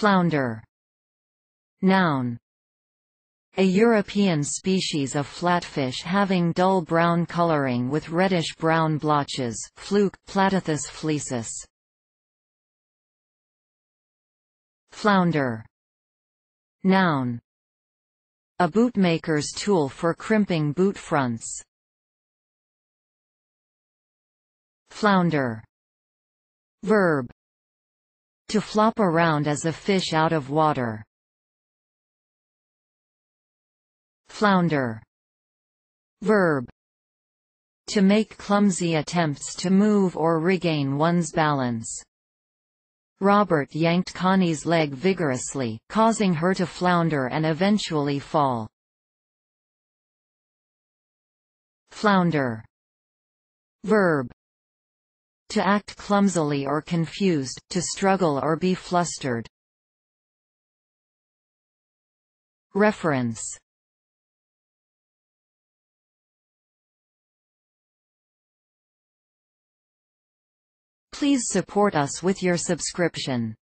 Flounder Noun a European species of flatfish having dull brown coloring with reddish-brown blotches fluke, Platythus fleecis. Flounder Noun A bootmaker's tool for crimping boot fronts. Flounder Verb to flop around as a fish out of water. Flounder. Verb. To make clumsy attempts to move or regain one's balance. Robert yanked Connie's leg vigorously, causing her to flounder and eventually fall. Flounder. Verb. To act clumsily or confused, to struggle or be flustered. Reference Please support us with your subscription.